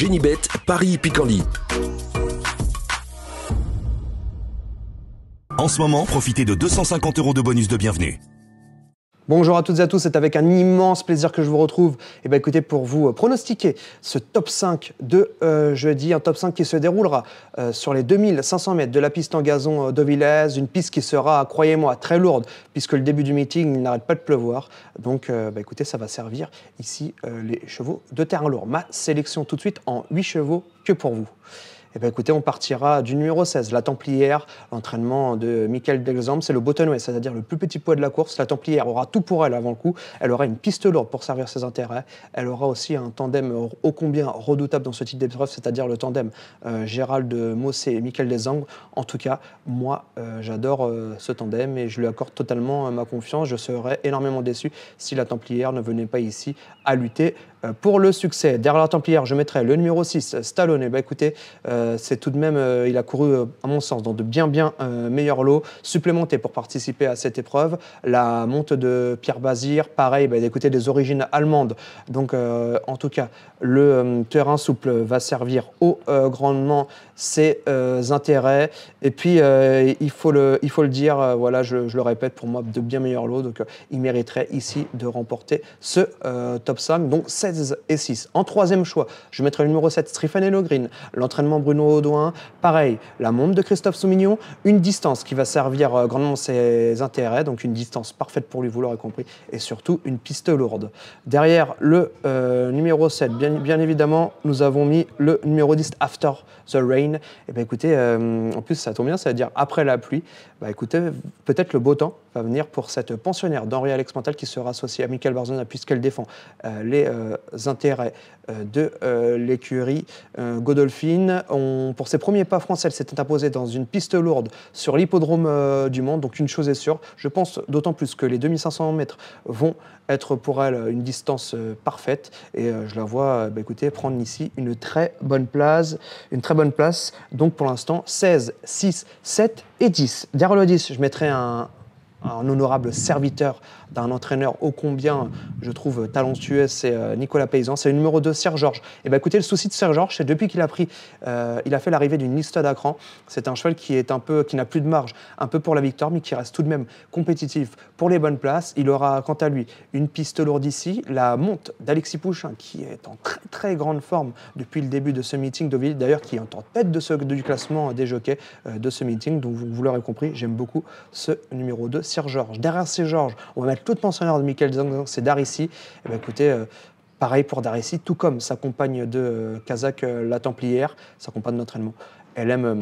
Génibet, Paris Picardie. En ce moment, profitez de 250 euros de bonus de bienvenue. Bonjour à toutes et à tous, c'est avec un immense plaisir que je vous retrouve. Et eh ben écoutez, pour vous euh, pronostiquer ce top 5 de euh, jeudi, un top 5 qui se déroulera euh, sur les 2500 mètres de la piste en gazon d'Ovillers, une piste qui sera, croyez-moi, très lourde, puisque le début du meeting, il n'arrête pas de pleuvoir. Donc bah, écoutez, ça va servir ici les chevaux de terrain lourd. Ma sélection tout de suite en 8 chevaux que pour vous. Eh ben, écoutez, on partira du numéro 16, la Templière, l'entraînement de Michael Delzambe. C'est le Bottenway, c'est-à-dire le plus petit poids de la course. La Templière aura tout pour elle avant le coup. Elle aura une piste lourde pour servir ses intérêts. Elle aura aussi un tandem ô combien redoutable dans ce type d'épreuve, c'est-à-dire le tandem euh, Gérald Mossé et Michael Delzambe. En tout cas, moi, euh, j'adore euh, ce tandem et je lui accorde totalement ma confiance. Je serais énormément déçu si la Templière ne venait pas ici à lutter euh, pour le succès, derrière la Templière, je mettrais le numéro 6, euh, Stallone. Et eh ben, écoutez, euh, c'est tout de même, il a couru, à mon sens, dans de bien, bien meilleurs lots supplémentés pour participer à cette épreuve. La monte de Pierre Bazir, pareil, bah, écoutez, des origines allemandes. Donc, en tout cas, le terrain souple va servir au grandement ses intérêts. Et puis, il, faut le, il faut le dire, voilà, je, je, le répète, pour moi, de bien meilleurs lots. Donc, il mériterait ici de remporter ce top 5. Donc, c'est et 6. En troisième choix, je mettrai le numéro 7, Stéphane Green, l'entraînement Bruno Audouin, pareil, la montre de Christophe Soumignon, une distance qui va servir euh, grandement ses intérêts, donc une distance parfaite pour lui, vous l'aurez compris, et surtout une piste lourde. Derrière le euh, numéro 7, bien, évidemment, nous avons mis le numéro 10, After the Rain. Et eh bien écoutez, euh, en plus ça tombe bien, cest à dire après la pluie. Bah écoutez, peut-être le beau temps va venir pour cette pensionnaire d'Henri Alex qui sera associée à Michael Barzona puisqu'elle défend les euh, intérêts euh, de euh, l'écurie Godolphin. pour ses premiers pas français, elle s'est imposée dans une piste lourde sur l'hippodrome du monde. Donc une chose est sûre, je pense d'autant plus que les 2500 mètres vont être pour elle une distance parfaite. Et je la vois bah, écoutez, prendre ici une très bonne place. Une très bonne place. Donc pour l'instant, 16, 6, 7 et 10. Derrière le 10, je mettrai un, un honorable serviteur d'un entraîneur ô combien, je trouve, talentueux, c'est euh, Nicolas Paysan. C'est le numéro 2, Serge Georges. Et eh bien écoutez, le souci de Serge Georges, c'est depuis qu'il a pris, euh, il a fait l'arrivée d'une liste d'Acran. C'est un cheval qui est un peu, qui n'a plus de marge, un peu pour la victoire, mais qui reste tout de même compétitif pour les bonnes places. Il aura, quant à lui, une piste lourde ici, la monte d'Alexis Pouchin, hein, qui est en très très grande forme depuis le début de ce meeting d'ailleurs qui est en tête de ce, du classement des jockeys euh, de ce meeting. Donc vous, l'aurez compris, j'aime beaucoup ce numéro 2, Serge Georges. Derrière Serge Georges, on va mettre toute pensionnaire de Michael Zangzang, c'est Darissi. Eh ben, euh, pareil pour Darissi, tout comme sa compagne de euh, Kazakh, euh, la Templière, sa compagne d'entraînement. Elle aime.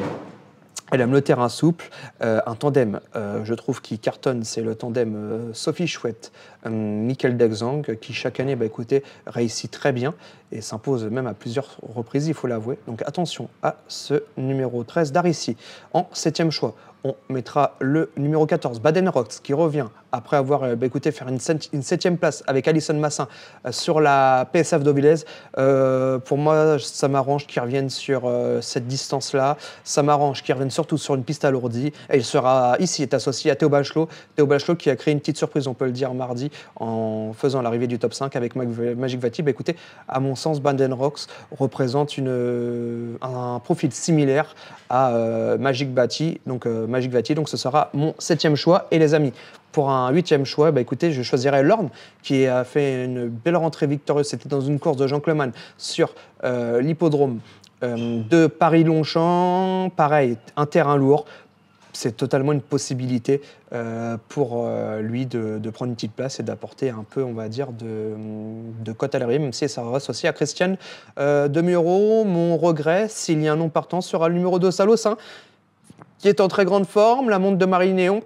Elle aime le terrain souple, un tandem, je trouve, qui cartonne, c'est le tandem Sophie Chouette, Michael Dexang, qui chaque année, bah, écoutez, réussit très bien et s'impose même à plusieurs reprises, il faut l'avouer. Donc attention à ce numéro 13 d'Arici. En septième choix, on mettra le numéro 14, Baden Rocks, qui revient après avoir euh, bah, écouté faire une, septième place avec Alison Massin euh, sur la PSF d'Ovilez. Euh, pour moi, ça m'arrange qu'il revienne sur cette distance-là. Ça m'arrange qu'il revienne surtout sur une piste alourdie. Et il sera ici, est associé à Théo Bachelot. Théo Bachelot qui a créé une petite surprise, on peut le dire, mardi, en faisant l'arrivée du top 5 avec Magic Vati. écoutez, à mon sens, Banden Rocks représente une, euh, un profil similaire à euh, Magic Batty. Donc, euh, Magic donc ce sera mon septième choix. Et les amis, pour un huitième choix, bah écoutez, je choisirais Lorne, qui a fait une belle rentrée victorieuse. C'était dans une course de Jean Cleman sur l'hippodrome de Paris-Longchamp. Pareil, un terrain lourd c'est totalement une possibilité euh, pour euh, lui de, prendre une petite place et d'apporter un peu, on va dire, de, de cote à l'arrivée, même si ça reste aussi à Christiane euh, Mon regret, s'il y a un nom partant, sera le numéro 2 Salos, hein, qui est en très grande forme, la montre de Néon,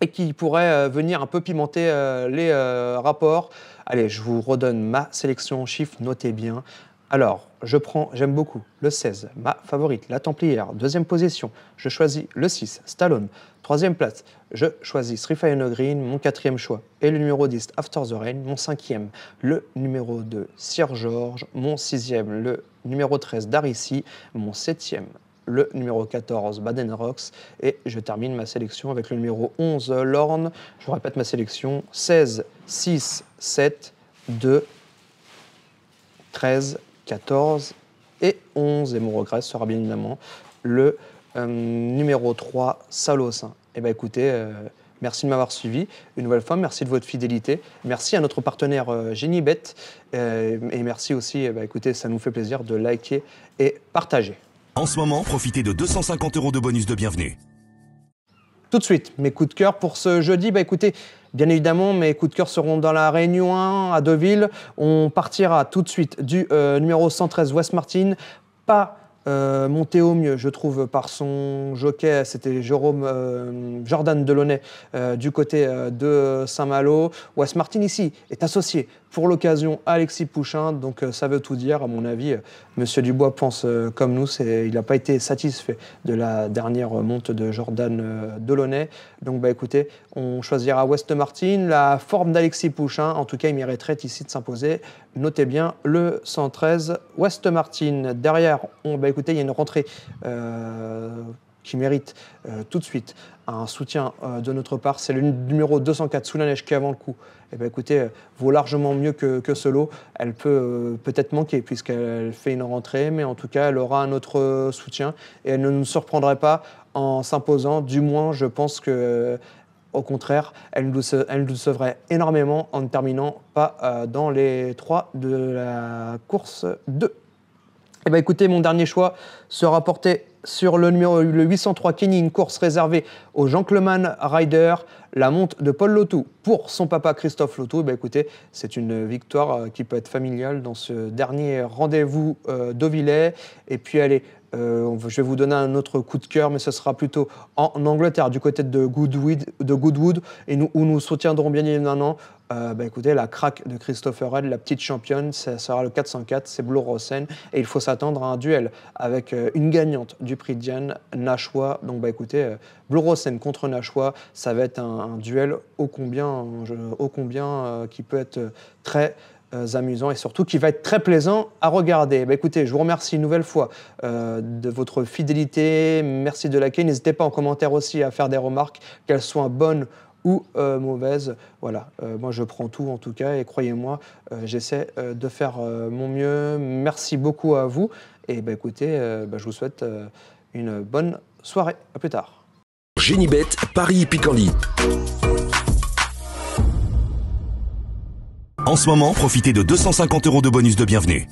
et qui pourrait euh, venir un peu pimenter les rapports. Allez, je vous redonne ma sélection en chiffres, notez bien. Alors, je prends, j'aime beaucoup, le 16, ma favorite, la Templière. Deuxième position, je choisis le 6, Stallone. Troisième place, je choisis No Green, mon quatrième choix. Et le numéro 10, After the Rain, mon cinquième. Le numéro 2, Sir George, mon sixième. Le numéro 13, Darissi, mon septième le numéro 14 Baden Rocks et je termine ma sélection avec le numéro 11 Lorne. Je vous répète ma sélection 16, 6, 7, 2, 13, 14 et 11. Et mon regret sera bien évidemment le euh, numéro 3, Salos. Eh bien écoutez, euh, merci de m'avoir suivi. Une nouvelle fois, merci de votre fidélité. Merci à notre partenaire euh, Génie GenieBet. et merci aussi, eh ben, écoutez, ça nous fait plaisir de liker et partager. En ce moment, profitez de 250 euros de bonus de bienvenue. Tout de suite, mes coups de cœur pour ce jeudi. Bah écoutez, bien évidemment, mes coups de cœur seront dans la Réunion 1 à Deauville. On partira tout de suite du euh, numéro 113 West Martin. Pas euh, monté au mieux, je trouve, par son jockey, c'était Jérôme euh, Jordan Delaunay euh, du côté de Saint-Malo. west Martin ici est associé pour l'occasion à Alexis Pouchin, donc ça veut tout dire. À mon avis, Monsieur Dubois pense comme nous, il n'a pas été satisfait de la dernière monte de Jordan Delaunay. Donc bah, écoutez, on choisira West Martin. La forme d'Alexis Pouchin, en tout cas, il mériterait ici de s'imposer notez bien le 113 West Martin. Derrière, on, bah il y a une rentrée euh, qui mérite euh, tout de suite un soutien euh, de notre part. C'est le numéro 204 sous la neige qui, avant le coup, eh ben, écoutez, vaut largement mieux que, que ce lot. Elle peut peut-être manquer puisqu'elle fait une rentrée, mais en tout cas, elle aura un autre soutien et elle ne nous surprendrait pas en s'imposant. Du moins, je pense que au contraire, elle nous, sauverait énormément en ne terminant pas euh, dans les 3 de la course 2. Et eh bien, écoutez, mon dernier choix sera porté sur le numéro le 803 Kenny, une course réservée au Gentleman Rider, la monte de Paul Lotou pour son papa Christophe Lotou. et eh ben, écoutez, c'est une victoire euh, qui peut être familiale dans ce dernier rendez-vous euh, Et puis allez, euh, je vais vous donner un autre coup de cœur, mais ce sera plutôt en, Angleterre, du côté de Goodwood, de Goodwood et nous, où nous soutiendrons bien évidemment euh, bah, écoutez, la craque de Christopher Red, la petite championne, ça sera le 404, c'est Blue Rosen, et il faut s'attendre à un duel avec euh, une gagnante du prix Diane, Nashua. Donc bah, écoutez, euh, Blue Rosen contre Nashua, ça va être un, duel au combien, ô combien qui peut être très euh, amusant et surtout qui va être très plaisant à regarder. Bah, écoutez, je vous remercie une nouvelle fois euh, de votre fidélité. Merci de liker. N'hésitez pas en commentaire aussi à faire des remarques, qu'elles soient bonnes ou euh, mauvaises. Voilà, moi je prends tout en tout cas et croyez-moi, j'essaie de faire mon mieux. Merci beaucoup à vous et bah, écoutez, bah, je vous souhaite une bonne soirée. À plus tard. Paris En ce moment, profitez de 250 euros de bonus de bienvenue.